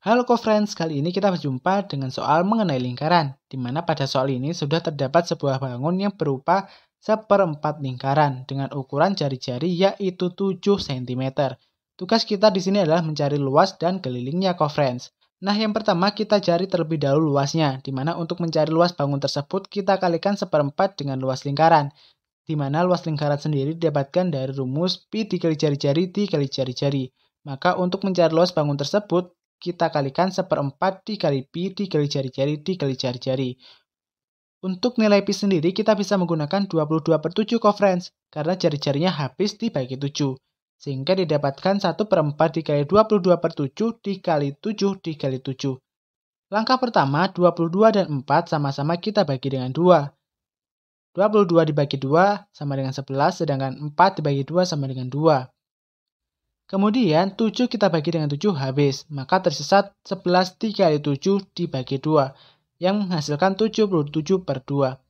Halo co-friends, kali ini kita berjumpa dengan soal mengenai lingkaran, di mana pada soal ini sudah terdapat sebuah bangun yang berupa seperempat lingkaran dengan ukuran jari-jari yaitu 7 cm. Tugas kita di sini adalah mencari luas dan kelilingnya co-friends. Nah, yang pertama kita cari terlebih dahulu luasnya, di mana untuk mencari luas bangun tersebut kita kalikan seperempat dengan luas lingkaran, di mana luas lingkaran sendiri didapatkan dari rumus pi dikali jari-jari dikali jari-jari. Maka untuk mencari luas bangun tersebut, kita kalikan seperempat dikali pi dikali jari-jari dikali jari-jari. Untuk nilai pi sendiri kita bisa menggunakan 22 per 7 coverage karena jari-jarinya habis dibagi 7. Sehingga didapatkan 1 per 4 dikali 22 per 7 dikali 7 dikali 7. Langkah pertama 22 dan 4 sama-sama kita bagi dengan 2. 22 dibagi 2 sama dengan 11 sedangkan 4 dibagi 2 sama dengan 2. Kemudian 7 kita bagi dengan 7 habis, maka tersisa 11 dikali 7 dibagi 2, yang menghasilkan 77 per 2. 7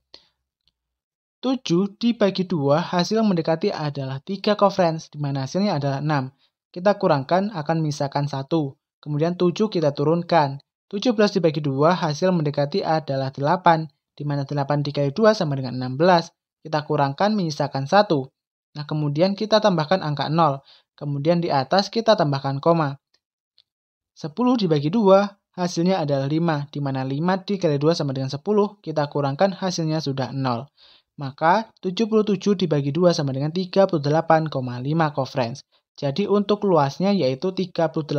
dibagi 2 hasil yang mendekati adalah 3 kofrens di mana hasilnya adalah 6. Kita kurangkan akan misalkan 1, kemudian 7 kita turunkan. 17 dibagi 2 hasil mendekati adalah 8, di mana 8 dikali 2 sama dengan 16. Kita kurangkan menyisakan 1. Nah, kemudian kita tambahkan angka 0. Kemudian di atas kita tambahkan koma. 10 dibagi 2, hasilnya adalah 5, di mana 5 dikali 2 sama dengan 10, kita kurangkan hasilnya sudah 0. Maka 77 dibagi 2 sama dengan 38,5 coverage. Jadi untuk luasnya yaitu 38,5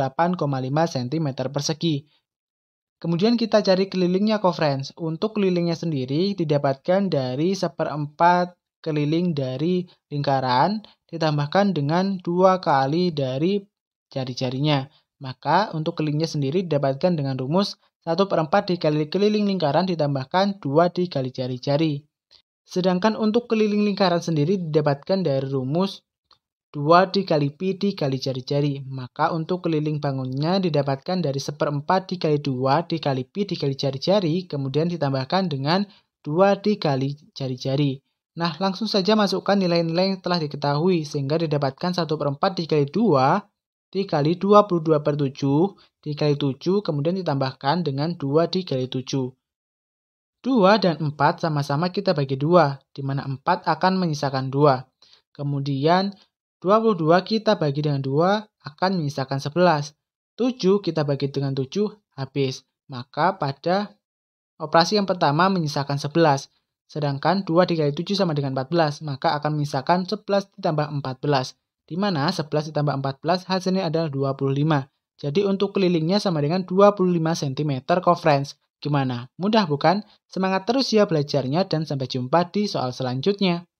cm persegi. Kemudian kita cari kelilingnya coverage. Untuk kelilingnya sendiri didapatkan dari seperempat keliling dari lingkaran ditambahkan dengan dua kali dari jari-jarinya. Maka untuk kelilingnya sendiri didapatkan dengan rumus 1 per 4 dikali keliling lingkaran ditambahkan 2 dikali jari-jari. Sedangkan untuk keliling lingkaran sendiri didapatkan dari rumus 2 dikali pi dikali jari-jari. Maka untuk keliling bangunnya didapatkan dari 1 per 4 dikali 2 dikali pi dikali jari-jari, kemudian ditambahkan dengan 2 dikali jari-jari. Nah, langsung saja masukkan nilai-nilai yang telah diketahui, sehingga didapatkan 1 per 4 dikali 2, dikali 22 per 7, dikali 7, kemudian ditambahkan dengan 2 dikali 7. 2 dan 4 sama-sama kita bagi 2, di mana 4 akan menyisakan 2. Kemudian, 22 kita bagi dengan 2 akan menyisakan 11. 7 kita bagi dengan 7 habis. Maka pada operasi yang pertama menyisakan 11. Sedangkan 2 dikali 7 sama dengan 14, maka akan misalkan 11 ditambah 14. Di mana 11 ditambah 14 hasilnya adalah 25. Jadi untuk kelilingnya sama dengan 25 cm kofrens Gimana? Mudah bukan? Semangat terus ya belajarnya dan sampai jumpa di soal selanjutnya.